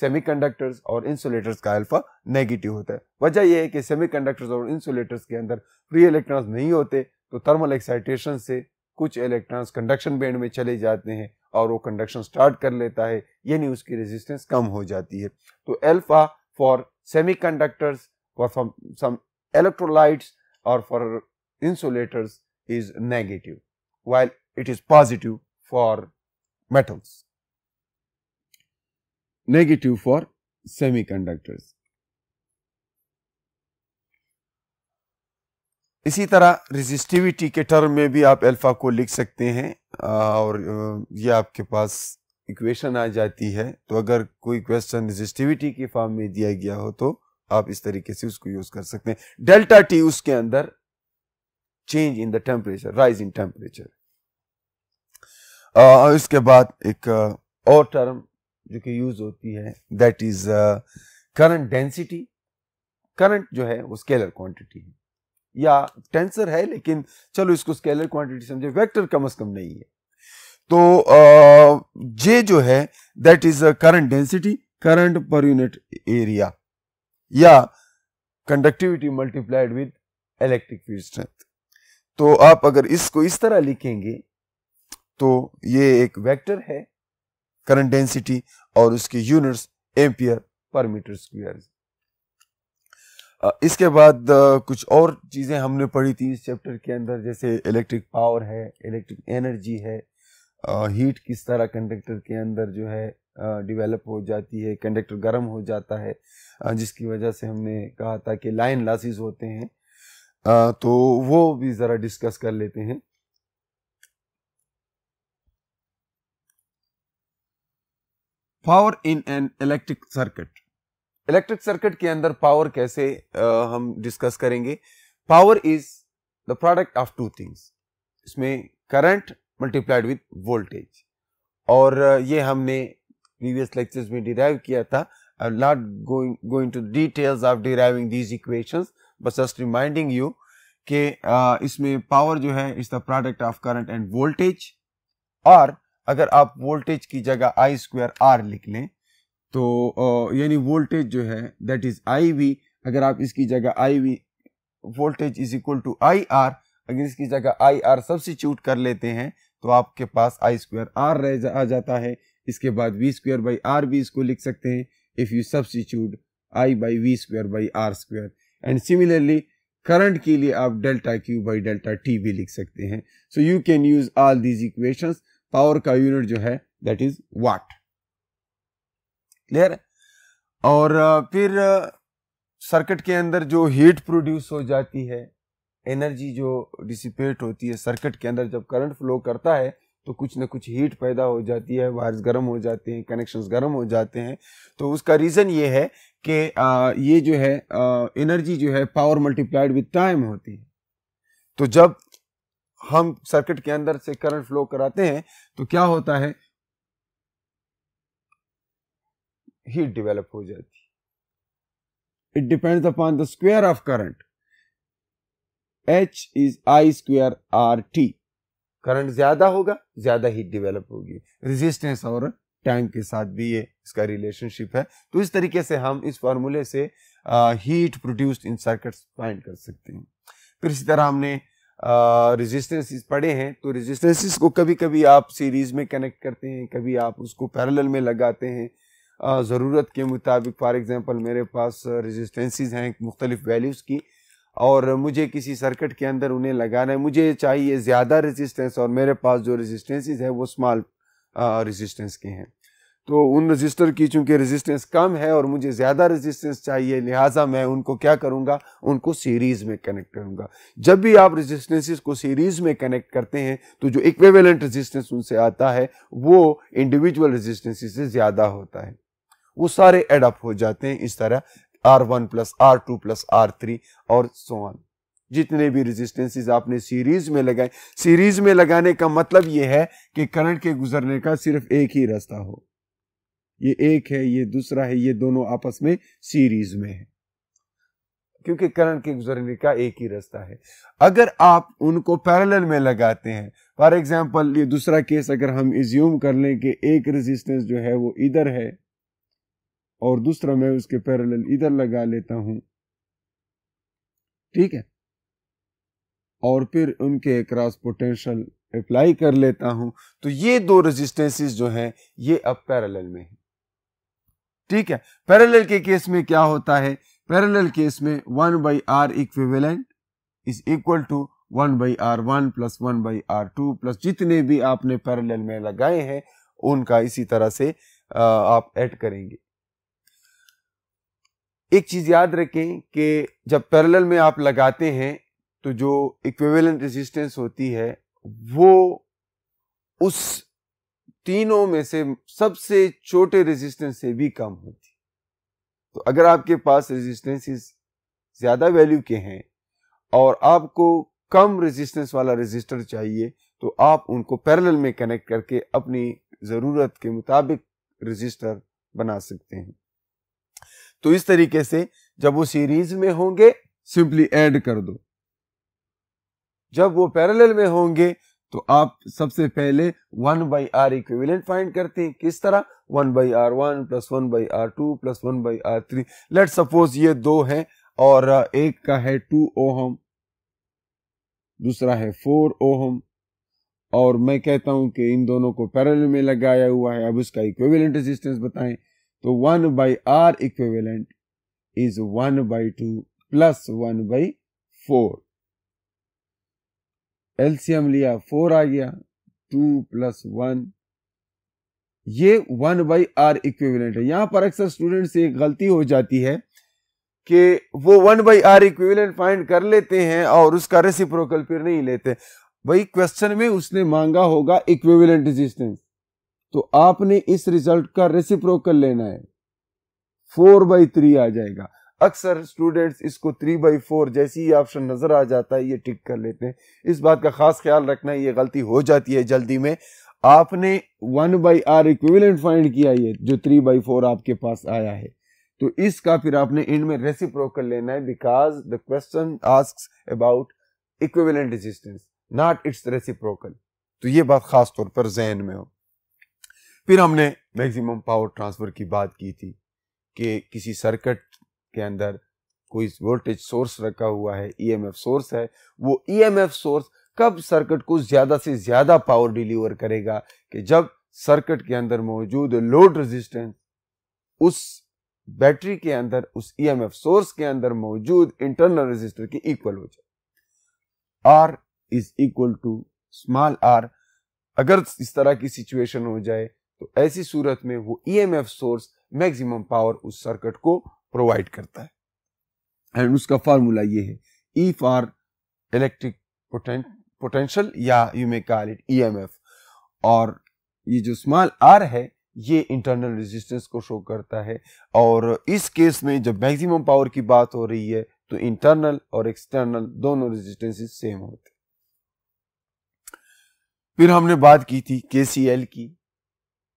सेमीकंडक्टर्स और इंसुलेटर्स का अल्फा नेगेटिव होता है वजह यह है कि सेमीकंडक्टर्स और इंसुलेटर्स के अंदर फ्री इलेक्ट्रॉन्स नहीं होते तो थर्मल एक्साइटेशन से कुछ इलेक्ट्रॉन्स कंडक्शन बैंड में चले जाते हैं और वो कंडक्शन स्टार्ट कर लेता है यानी उसकी रेजिस्टेंस कम हो जाती है तो alpha for semiconductors for some electrolytes और for is is while it is positive for metals negative for semiconductors इसी तरह रेजिस्टिविटी के टर्म में भी आप अल्फ़ा को लिख सकते हैं और ये आपके पास इक्वेशन आ जाती है तो अगर कोई क्वेश्चन रेजिस्टिविटी के फॉर्म में दिया गया हो तो आप इस तरीके से उसको यूज कर सकते हैं डेल्टा टी उसके अंदर change in the temperature rise in temperature इसके बाद एक और टर्म जो कि यूज होती है that is current density current जो है वो स्केलर क्वांटिटी है या टेंसर है लेकिन चलो इसको स्केलर क्वांटिटी समझे वेक्टर कम अज कम नहीं है तो जे जो है that is current density current per unit area या conductivity multiplied with electric field strength तो आप अगर इसको इस तरह लिखेंगे तो ये एक वेक्टर है करंट डेंसिटी और उसके units ampere per meter square इसके बाद कुछ और चीज़ें हमने पढ़ी थी इस चैप्टर के अंदर जैसे इलेक्ट्रिक पावर है इलेक्ट्रिक एनर्जी है हीट किस तरह कंडक्टर के अंदर जो है डिवेलप हो जाती है कंडक्टर गर्म हो जाता है जिसकी वजह से हमने कहा था कि लाइन लॉसेस होते हैं तो वो भी ज़रा डिस्कस कर लेते हैं power in an electric circuit electric circuit के अंदर पावर कैसे आ, हम डिस्कस करेंगे power is the product of two things इसमें करंट मल्टीप्लाइड विथ वोल्टेज और ये हमने प्रीवियस लेक्चर्स में डिराइव किया था I not going going to details of deriving these equations बस जस्ट रिमाइंडिंग यू कि इसमें पावर जो है is the product of current and voltage और अगर आप वोल्टेज की जगह आई स्क्वायर आर लिख लें तो यानी वोल्टेज जो है दैट इज आई वी अगर आप इसकी जगह I V voltage is equal to I R अगर इसकी जगह आई आर सब्सिट्यूट कर लेते हैं तो आपके पास आई स्क्वायर आर रह जा, आ जाता है इसके बाद वी स्क्वायर बाई आर भी इसको लिख सकते हैं if you substitute I by V square by R square and similarly current के लिए आप delta Q by delta T भी लिख सकते हैं so you can use all these equations power का यूनिट जो है दैट इज़ वाट क्लियर है और फिर सर्किट के अंदर जो हीट प्रोड्यूस हो जाती है एनर्जी जो डिसिपेट होती है सर्किट के अंदर जब करंट फ्लो करता है तो कुछ ना कुछ हीट पैदा हो जाती है वायर्स गर्म हो जाते हैं कनेक्शंस गर्म हो जाते हैं तो उसका रीज़न ये है कि ये जो है एनर्जी जो है पावर मल्टीप्लाइड विद टाइम होती है तो जब हम सर्किट के अंदर से करंट फ्लो कराते हैं तो क्या होता है हीट डिवेलप हो जाती it depends upon the square of current H is I square R T current ज्यादा होगा ज्यादा हीट डिवेलप होगी रेजिस्टेंस और टाइम के साथ भी ये इसका रिलेशनशिप है तो इस तरीके से हम इस फॉर्मूले से heat produced in circuits find कर सकते हैं फिर इसी तरह हमने रेजिस्टेंसेस पढ़े हैं तो रेजिस्टेंसेस को कभी कभी आप सीरीज में कनेक्ट करते हैं कभी आप उसको पैरेलल में लगाते हैं ज़रूरत के मुताबिक फॉर एग्ज़ाम्पल मेरे पास रजिस्टेंसीज हैं मुख्तलिफ़ वैल्यूज़ की और मुझे किसी सर्किट के अंदर उन्हें लगाना है मुझे चाहिए ज़्यादा रजिस्टेंस और मेरे पास जो रजिस्टेंसीज है वो स्मॉल रजिस्टेंस के हैं तो उन रजिस्टर की चूंकि रेजिस्टेंस कम है और मुझे ज़्यादा रेजिस्टेंस चाहिए लिहाजा मैं उनको क्या करूँगा उनको सीरीज़ में कनेक्ट करूँगा जब भी आप रेजिस्टेंसेस को सीरीज़ में कनेक्ट करते हैं तो जो इक्विवेलेंट रेजिस्टेंस उनसे आता है वो इंडिविजुअल रेजिस्टेंसेस से ज़्यादा होता है वो सारे एडअप हो जाते हैं इस तरह R one plus R two plus R three और सोन जितने भी रेजिस्टेंसेस आपने सीरीज में लगाए सीरीज में लगाने का मतलब यह है कि करंट के गुजरने का सिर्फ एक ही रास्ता हो ये एक है ये दूसरा है ये दोनों आपस में सीरीज में है क्योंकि करंट के गुजरने का एक ही रास्ता है अगर आप उनको पैरेलल में लगाते हैं फॉर एग्जांपल ये दूसरा केस अगर हम इज्यूम कर लें कि एक रेजिस्टेंस जो है वो इधर है और दूसरा मैं उसके पैरेलल इधर लगा लेता हूं ठीक है और फिर उनके क्रॉस पोटेंशियल अप्लाई कर लेता हूं तो ये दो रेजिस्टेंसेस जो हैं ये अब पैरेलल में है ठीक है पैरेलल के केस में क्या होता है पैरेलल केस में one by R equivalent is equal to one by R one plus one by R two plus जितने भी आपने पैरेलल में लगाए हैं उनका इसी तरह से आप ऐड करेंगे एक चीज़ याद रखें कि जब पैरेलल में आप लगाते हैं तो जो इक्विवेलेंट रेजिस्टेंस होती है वो उस तीनों में से सबसे छोटे रेजिस्टेंस से भी कम होती तो अगर आपके पास रेजिस्टेंसेस ज़्यादा वैल्यू के हैं और आपको कम रेजिस्टेंस वाला रेजिस्टर चाहिए तो आप उनको पैरेलल में कनेक्ट करके अपनी ज़रूरत के मुताबिक रजिस्टर बना सकते हैं तो इस तरीके से जब वो सीरीज में होंगे सिंपली ऐड कर दो जब वो पैरेलल में होंगे तो आप सबसे पहले one by R equivalent find करते हैं किस तरह one by R one plus one by R two plus one by R three let suppose ये दो है और uh, एक का है टू ओहम दूसरा है फोर ओहम और मैं कहता हूं कि इन दोनों को पैरेलल में लगाया हुआ है अब उसका इक्विवेलेंट रेजिस्टेंस बताएं तो one by R equivalent is one by two plus one by four LCM लिया फोर आ गया टू प्लस वन ये वन बाई आर इक्विवेलेंट है यहां पर अक्सर स्टूडेंट से गलती हो जाती है कि वो one by R equivalent find कर लेते हैं और उसका रेसिप्रोकल फिर नहीं लेते भाई क्वेश्चन में उसने मांगा होगा इक्विवेलेंट रेजिस्टेंस तो आपने इस रिजल्ट का रेसिप्रोकल लेना है फोर बाई थ्री आ जाएगा अक्सर स्टूडेंट्स इसको थ्री बाई फोर जैसे ही ऑप्शन नज़र आ जाता है ये टिक कर लेते हैं इस बात का खास ख्याल रखना है ये गलती हो जाती है जल्दी में आपने one by R equivalent find किया ये जो थ्री बाई फोर आपके पास आया है तो इसका फिर आपने एंड में रेसिप्रोकल लेना है because the question ask about equivalent resistance not its reciprocal तो ये बात खास तौर पर जहन में हो फिर हमने मैक्सिमम पावर ट्रांसफ़र की बात की थी कि किसी सर्किट के अंदर कोई वोल्टेज सोर्स रखा हुआ है ईएमएफ सोर्स है वो ईएमएफ सोर्स कब सर्किट को ज़्यादा से ज़्यादा पावर डिलीवर करेगा कि जब सर्किट के अंदर मौजूद लोड रेजिस्टेंस उस बैटरी के अंदर उस ईएमएफ सोर्स के अंदर मौजूद इंटरनल रेजिस्टर के इक्वल हो जाए R is equal to small R अगर इस तरह की सिचुएशन हो जाए तो ऐसी सूरत में वो ईएमएफ सोर्स मैक्सिमम पावर उस सर्किट को प्रोवाइड करता है एंड उसका फार्मूला ये है ई फॉर इलेक्ट्रिक पोटेंशियल या you may call it EMF और ये जो स्मॉल आर है ये इंटरनल रेजिस्टेंस को शो करता है और इस केस में जब मैक्सिमम पावर की बात हो रही है तो इंटरनल और एक्सटर्नल दोनों रेजिस्टेंसेस सेम होते फिर हमने बात की थी केसीएल की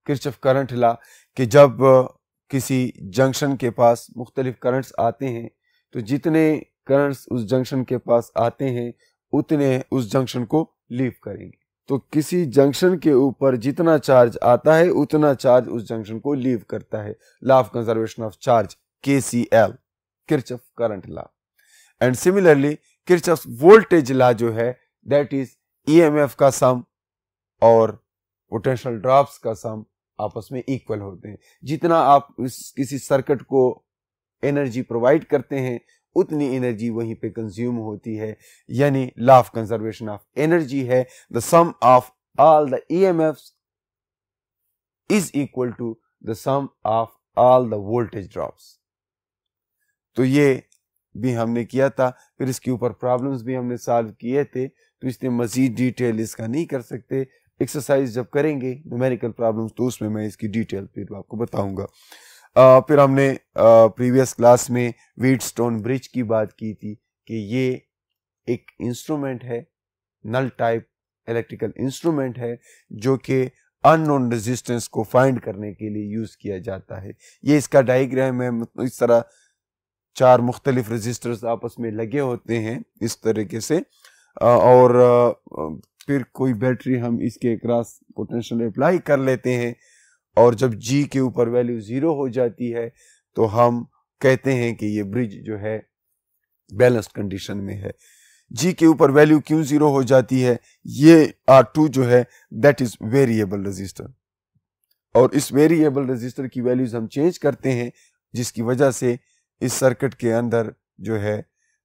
किरचफ करंट ला कि जब किसी जंक्शन के पास मुख्तलिफ करंट्स आते हैं तो जितने करंट्स उस जंक्शन के पास आते हैं उतने उस जंक्शन को लीव करेंगे तो किसी जंक्शन के ऊपर जितना चार्ज आता है उतना चार्ज उस जंक्शन को लीव करता है law of conservation of charge K C L Kirchhoff current law and similarly Kirchhoff voltage law जो है that is E M F का सम और पोटेंशियल ड्रॉप्स का सम आपस में इक्वल होते हैं जितना आप इस किसी सर्किट को एनर्जी प्रोवाइड करते हैं उतनी एनर्जी वहीं पे कंज्यूम होती है यानी law of conservation of energy है the sum of all the EMFs is equal to the sum of all the voltage drops तो ये भी हमने किया था फिर इसके ऊपर प्रॉब्लम्स भी हमने सॉल्व किए थे तो इसलिए मजीद डिटेल इसका नहीं कर सकते एक्सरसाइज जब करेंगे न्यूमेरिकल प्रॉब्लम्स तो उसमें मैं इसकी डिटेल फिर आपको बताऊंगा फिर हमने प्रीवियस क्लास में वीट स्टोन ब्रिज की बात की थी कि ये एक इंस्ट्रूमेंट है नल टाइप इलेक्ट्रिकल इंस्ट्रूमेंट है जो कि अननोन रेजिस्टेंस को फाइंड करने के लिए यूज़ किया जाता है ये इसका डायग्राम है मतलब इस तरह चार मुख्तलिफ रजिस्टर्स आपस में लगे होते हैं इस तरीके से और फिर कोई बैटरी हम इसके क्रॉस पोटेंशियल अप्लाई कर लेते हैं और जब जी के ऊपर वैल्यू ज़ीरो हो जाती है तो हम कहते हैं कि ये ब्रिज जो है बैलेंस्ड कंडीशन में है जी के ऊपर वैल्यू क्यों ज़ीरो हो जाती है ये आर टू जो है दैट इज़ वेरिएबल रजिस्टर और इस वेरिएबल रजिस्टर की वैल्यूज़ हम चेंज करते हैं जिसकी वजह से इस सर्किट के अंदर जो है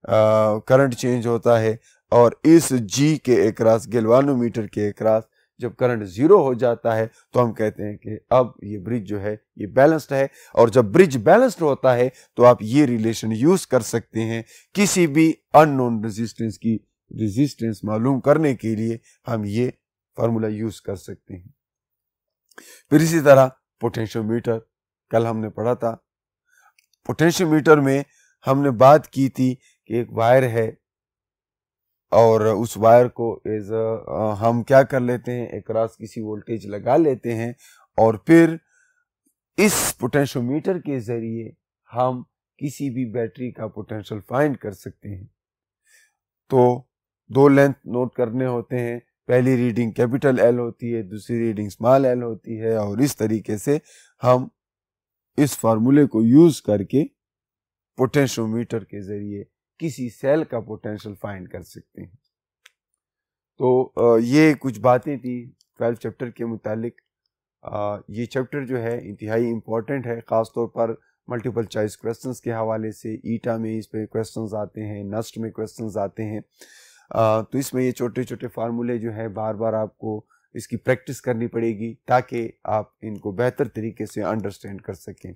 करंट चेंज होता है और इस जी के एकरास मीटर के एकरास जब करंट जीरो हो जाता है तो हम कहते हैं कि अब ये ब्रिज जो है ये बैलेंस्ड है और जब ब्रिज बैलेंस्ड होता है तो आप ये रिलेशन यूज कर सकते हैं किसी भी अननोन रेजिस्टेंस की रेजिस्टेंस मालूम करने के लिए हम ये फार्मूला यूज कर सकते हैं फिर इसी तरह पोटेंशियोमीटर कल हमने पढ़ा था पोटेंशियोमीटर में हमने बात की थी कि एक वायर है और उस वायर को एज uh, uh, हम क्या कर लेते हैं रास किसी वोल्टेज लगा लेते हैं और फिर इस पोटेंशियोमीटर के जरिए हम किसी भी बैटरी का पोटेंशियल फाइंड कर सकते हैं तो दो लेंथ नोट करने होते हैं पहली रीडिंग कैपिटल एल होती है दूसरी रीडिंग स्मॉल एल होती है और इस तरीके से हम इस फार्मूले को यूज करके पोटेंशियोमीटर के जरिए किसी सेल का पोटेंशियल फाइंड कर सकते हैं तो ये कुछ बातें थी ट्वेल्थ चैप्टर के मुतालिक ये चैप्टर जो है इंतहाई इम्पॉर्टेंट है ख़ास तौर पर मल्टीपल चॉइस क्वेश्चंस के हवाले से ईटा में इस पर क्वेश्चंस आते हैं नस्ट में क्वेश्चंस आते हैं आ, तो इसमें ये छोटे छोटे फार्मूले जो है बार बार आपको इसकी प्रैक्टिस करनी पड़ेगी ताकि आप इनको बेहतर तरीके से अंडरस्टैंड कर सकें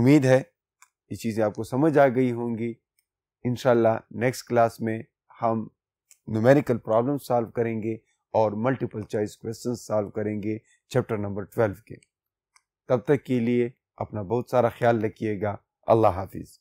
उम्मीद है ये चीज़ें आपको समझ आ गई होंगी इन नेक्स्ट क्लास में हम न्यूमेरिकल प्रॉब्लम सॉल्व करेंगे और मल्टीपल चॉइस क्वेश्चन सॉल्व करेंगे चैप्टर नंबर ट्वेल्व के तब तक के लिए अपना बहुत सारा ख्याल रखिएगा अल्लाह हाफिज़